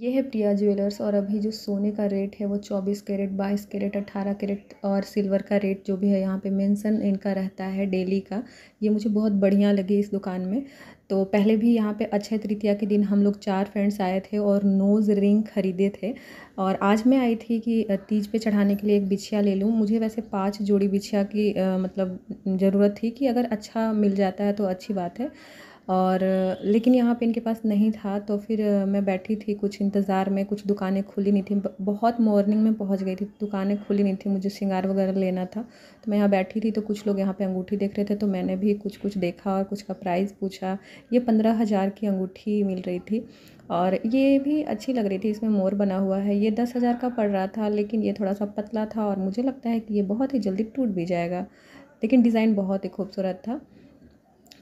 ये है प्रिया ज्वेलर्स और अभी जो सोने का रेट है वो चौबीस कैरेट बाईस कैरेट अट्ठारह कैरेट और सिल्वर का रेट जो भी है यहाँ पे मेंशन इनका रहता है डेली का ये मुझे बहुत बढ़िया लगी इस दुकान में तो पहले भी यहाँ पे अक्षय तृतीया के दिन हम लोग चार फ्रेंड्स आए थे और नोज़ रिंग ख़रीदे थे और आज मैं आई थी कि तीज पे चढ़ाने के लिए एक बिछिया ले लूँ मुझे वैसे पांच जोड़ी बिछिया की आ, मतलब ज़रूरत थी कि अगर अच्छा मिल जाता है तो अच्छी बात है और लेकिन यहाँ पे इनके पास नहीं था तो फिर मैं बैठी थी कुछ इंतज़ार में कुछ दुकानें खुली नहीं थी बहुत मॉर्निंग में पहुँच गई थी दुकानें खुली नहीं थी मुझे श्रृंगार वगैरह लेना था तो मैं यहाँ बैठी थी तो कुछ लोग यहाँ पे अंगूठी देख रहे थे तो मैंने भी कुछ कुछ देखा और कुछ का प्राइस पूछा ये पंद्रह हज़ार की अंगूठी मिल रही थी और ये भी अच्छी लग रही थी इसमें मोर बना हुआ है ये दस हज़ार का पड़ रहा था लेकिन ये थोड़ा सा पतला था और मुझे लगता है कि ये बहुत ही जल्दी टूट भी जाएगा लेकिन डिज़ाइन बहुत ही खूबसूरत था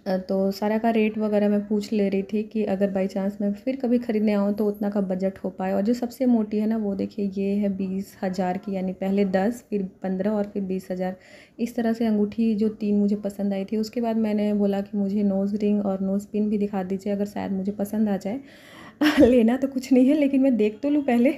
तो सारा का रेट वगैरह मैं पूछ ले रही थी कि अगर बाई चांस मैं फिर कभी ख़रीदने आऊँ तो उतना का बजट हो पाए और जो सबसे मोटी है ना वो देखिए ये है बीस हज़ार की यानी पहले दस फिर पंद्रह और फिर बीस हज़ार इस तरह से अंगूठी जो तीन मुझे पसंद आई थी उसके बाद मैंने बोला कि मुझे नोज़ रिंग और नोज़ पिन भी दिखा दीजिए अगर शायद मुझे पसंद आ जाए लेना तो कुछ नहीं है लेकिन मैं देख तो लूँ पहले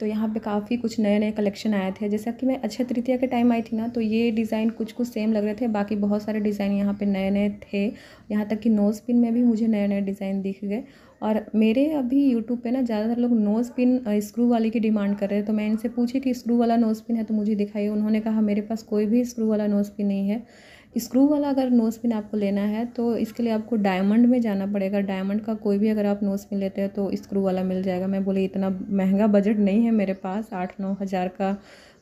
तो यहाँ पे काफ़ी कुछ नए नए कलेक्शन आए थे जैसा कि मैं अक्षय तृतीया के टाइम आई थी ना तो ये डिज़ाइन कुछ कुछ सेम लग रहे थे बाकी बहुत सारे डिज़ाइन यहाँ पे नए नए थे यहाँ तक कि नोज़ पिन में भी मुझे नए नए डिज़ाइन दिख गए और मेरे अभी यूट्यूब पे ना ज़्यादातर लोग नोज़ पिन स्क्रू वाले की डिमांड कर रहे हैं तो मैं इनसे पूछी कि स्क्रू वाला नोज़ पिन है तो मुझे दिखाई उन्होंने कहा मेरे पास कोई भी स्क्रू वाला नोज़ पिन नहीं है स्क्रू वाला अगर नोज़ पिन आपको लेना है तो इसके लिए आपको डायमंड में जाना पड़ेगा डायमंड का कोई भी अगर आप नोज़ पिन लेते हैं तो स्क्रू वाला मिल जाएगा मैं बोली इतना महंगा बजट नहीं है मेरे पास आठ नौ हज़ार का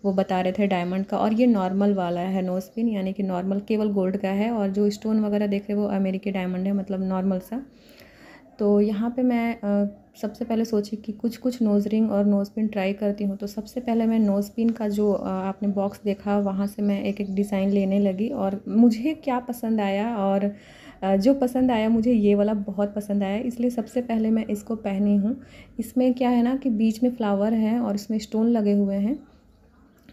वो बता रहे थे डायमंड का और ये नॉर्मल वाला है नोज़ पिन यानी कि नॉर्मल केवल गोल्ड का है और जो स्टोन वगैरह देख रहे वो अमेरिकी डायमंड है मतलब नॉर्मल सा तो यहाँ पे मैं आ, सबसे पहले सोची कि कुछ कुछ नोज़ रिंग और नोज़ पिन ट्राई करती हूँ तो सबसे पहले मैं नोज़ पिन का जो आ, आपने बॉक्स देखा वहाँ से मैं एक एक डिज़ाइन लेने लगी और मुझे क्या पसंद आया और जो पसंद आया मुझे ये वाला बहुत पसंद आया इसलिए सबसे पहले मैं इसको पहनी हूँ इसमें क्या है ना कि बीच में फ्लावर है और इसमें स्टोन लगे हुए हैं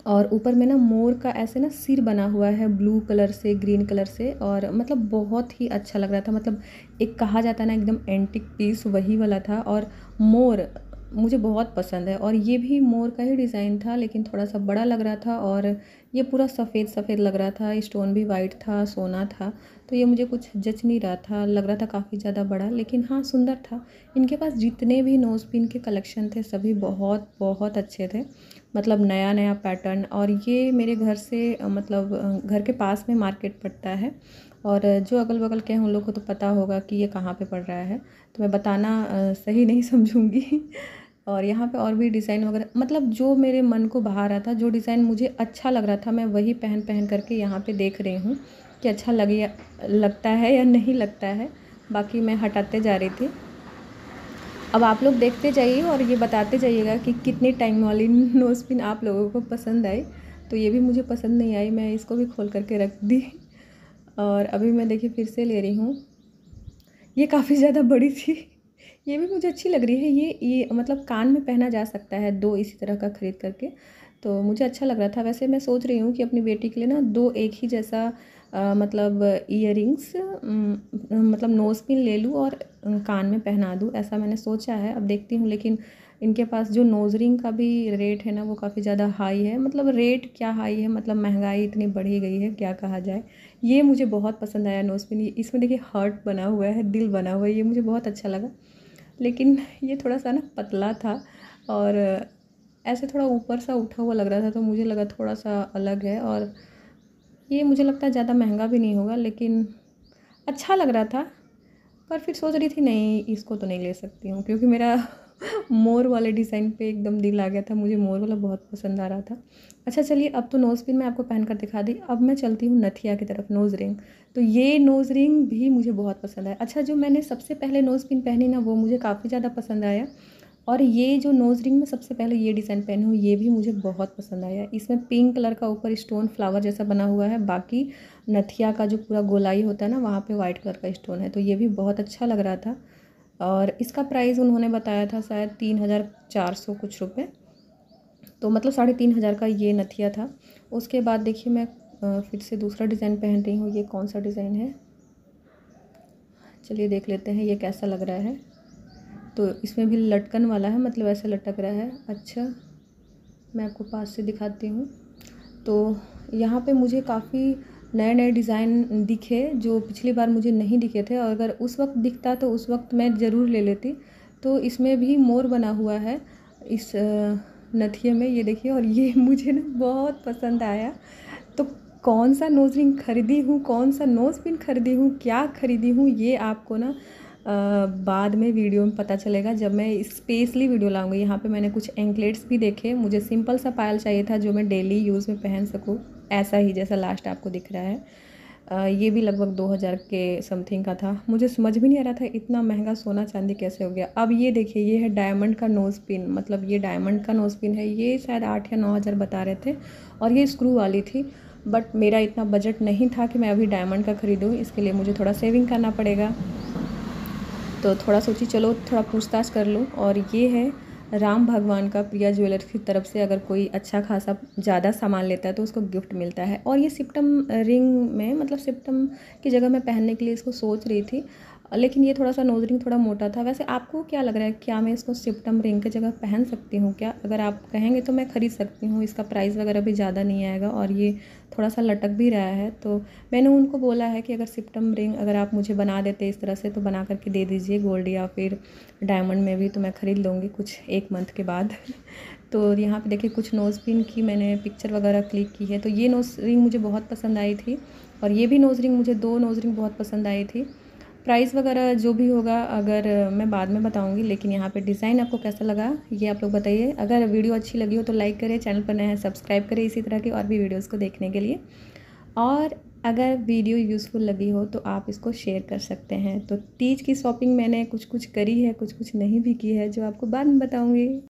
और ऊपर में ना मोर का ऐसे ना सिर बना हुआ है ब्लू कलर से ग्रीन कलर से और मतलब बहुत ही अच्छा लग रहा था मतलब एक कहा जाता ना एकदम एंटिक पीस वही वाला था और मोर मुझे बहुत पसंद है और ये भी मोर का ही डिज़ाइन था लेकिन थोड़ा सा बड़ा लग रहा था और ये पूरा सफ़ेद सफ़ेद लग रहा था स्टोन भी वाइट था सोना था तो ये मुझे कुछ जच नहीं रहा था लग रहा था काफ़ी ज़्यादा बड़ा लेकिन हाँ सुंदर था इनके पास जितने भी नोज़ पिन के कलेक्शन थे सभी बहुत बहुत अच्छे थे मतलब नया नया पैटर्न और ये मेरे घर से मतलब घर के पास में मार्केट पड़ता है और जो अगल बगल के हैं उन लोग को तो पता होगा कि ये कहाँ पे पड़ रहा है तो मैं बताना सही नहीं समझूँगी और यहाँ पे और भी डिज़ाइन वगैरह मतलब जो मेरे मन को बहा रहा था जो डिज़ाइन मुझे अच्छा लग रहा था मैं वही पहन पहन करके यहाँ पर देख रही हूँ कि अच्छा लगे लगता है या नहीं लगता है बाकी मैं हटाते जा रही थी अब आप लोग देखते जाइए और ये बताते जाइएगा कि कितने टाइम वाली नोज पिन आप लोगों को पसंद आई तो ये भी मुझे पसंद नहीं आई मैं इसको भी खोल करके रख दी और अभी मैं देखिए फिर से ले रही हूँ ये काफ़ी ज़्यादा बड़ी थी ये भी मुझे अच्छी लग रही है ये ये मतलब कान में पहना जा सकता है दो इसी तरह का ख़रीद करके तो मुझे अच्छा लग रहा था वैसे मैं सोच रही हूँ कि अपनी बेटी के लिए ना दो एक ही जैसा आ, मतलब इयर मतलब नोज़ पिन ले लूँ और कान में पहना दूँ ऐसा मैंने सोचा है अब देखती हूँ लेकिन इनके पास जो नोज़ रिंग का भी रेट है ना वो काफ़ी ज़्यादा हाई है मतलब रेट क्या हाई है मतलब महंगाई इतनी बढ़ी गई है क्या कहा जाए ये मुझे बहुत पसंद आया नोज़ पिन इसमें देखिए हार्ट बना हुआ है दिल बना हुआ है ये मुझे बहुत अच्छा लगा लेकिन ये थोड़ा सा ना पतला था और ऐसे थोड़ा ऊपर सा उठा हुआ लग रहा था तो मुझे लगा थोड़ा सा अलग है और ये मुझे लगता है ज़्यादा महंगा भी नहीं होगा लेकिन अच्छा लग रहा था पर फिर सोच रही थी नहीं इसको तो नहीं ले सकती हूँ क्योंकि मेरा मोर वाले डिज़ाइन पे एकदम दिल आ गया था मुझे मोर वाला बहुत पसंद आ रहा था अच्छा चलिए अब तो नोज़ पिन मैं आपको पहन कर दिखा दी अब मैं चलती हूँ नथिया की तरफ नोज़ रिंग तो ये नोज़ रिंग भी मुझे बहुत पसंद आया अच्छा जो मैंने सबसे पहले नोज़ पिन पहनी ना वो मुझे काफ़ी ज़्यादा पसंद आया और ये जो नोज़ रिंग में सबसे पहले ये डिज़ाइन पहनी हूँ ये भी मुझे बहुत पसंद आया इसमें पिंक कलर का ऊपर स्टोन फ्लावर जैसा बना हुआ है बाकी नथिया का जो पूरा गोलाई होता है ना वहाँ पे वाइट कलर का स्टोन है तो ये भी बहुत अच्छा लग रहा था और इसका प्राइस उन्होंने बताया था शायद तीन हज़ार चार सौ कुछ रुपये तो मतलब साढ़े तीन हज़ार का ये नथिया था उसके बाद देखिए मैं फिर से दूसरा डिज़ाइन पहन रही हूँ ये कौन सा डिज़ाइन है चलिए देख लेते हैं ये कैसा लग रहा है तो इसमें भी लटकन वाला है मतलब ऐसा लटक रहा है अच्छा मैं आपको पास से दिखाती हूँ तो यहाँ पे मुझे काफ़ी नए नए डिज़ाइन दिखे जो पिछली बार मुझे नहीं दिखे थे और अगर उस वक्त दिखता तो उस वक्त मैं ज़रूर ले लेती तो इसमें भी मोर बना हुआ है इस नथिए में ये देखिए और ये मुझे ना बहुत पसंद आया तो कौन सा नोज़ रिंग खरीदी हूँ कौन सा नोज़ पिन खरीदी हूँ क्या खरीदी हूँ ये आपको ना बाद में वीडियो में पता चलेगा जब मैं स्पेसली वीडियो लाऊंगी यहाँ पे मैंने कुछ एंकलेट्स भी देखे मुझे सिंपल सा पायल चाहिए था जो मैं डेली यूज़ में पहन सकूँ ऐसा ही जैसा लास्ट आपको दिख रहा है ये भी लगभग 2000 के समथिंग का था मुझे समझ भी नहीं आ रहा था इतना महंगा सोना चांदी कैसे हो गया अब ये देखिए ये है डायमंड का नोज़ पिन मतलब ये डायमंड का नोज़ पिन है ये शायद आठ या नौ हज़ार बता रहे थे और ये स्क्रू वाली थी बट मेरा इतना बजट नहीं था कि मैं अभी डायमंड का ख़रीदूँ इसके लिए मुझे थोड़ा सेविंग करना पड़ेगा तो थोड़ा सोची चलो थोड़ा पूछताछ कर लो और ये है राम भगवान का प्रिया ज्वेलर्स की तरफ से अगर कोई अच्छा खासा ज़्यादा सामान लेता है तो उसको गिफ्ट मिलता है और ये सिप्टम रिंग में मतलब सिप्टम की जगह मैं पहनने के लिए इसको सोच रही थी लेकिन ये थोड़ा सा नोज रिंग थोड़ा मोटा था वैसे आपको क्या लग रहा है क्या मैं इसको सिप्टम रिंग की जगह पहन सकती हूँ क्या अगर आप कहेंगे तो मैं ख़रीद सकती हूँ इसका प्राइस वगैरह भी ज़्यादा नहीं आएगा और ये थोड़ा सा लटक भी रहा है तो मैंने उनको बोला है कि अगर सिप्टम रिंग अगर आप मुझे बना देते इस तरह से तो बना करके दे दीजिए गोल्ड या फिर डायमंड में भी तो मैं ख़रीद लूँगी कुछ एक मंथ के बाद तो यहाँ पे देखिए कुछ नोज़ पिन की मैंने पिक्चर वगैरह क्लिक की है तो ये नोज़ रिंग मुझे बहुत पसंद आई थी और ये भी नोज़ रिंग मुझे दो नोज़ रिंग बहुत पसंद आई थी प्राइस वगैरह जो भी होगा अगर मैं बाद में बताऊंगी लेकिन यहाँ पे डिज़ाइन आपको कैसा लगा ये आप लोग बताइए अगर वीडियो अच्छी लगी हो तो लाइक करें चैनल पर नए हैं सब्सक्राइब करें इसी तरह की और भी वीडियोस को देखने के लिए और अगर वीडियो यूज़फुल लगी हो तो आप इसको शेयर कर सकते हैं तो तीज की शॉपिंग मैंने कुछ कुछ करी है कुछ कुछ नहीं भी की है जो आपको बाद में बताऊँगी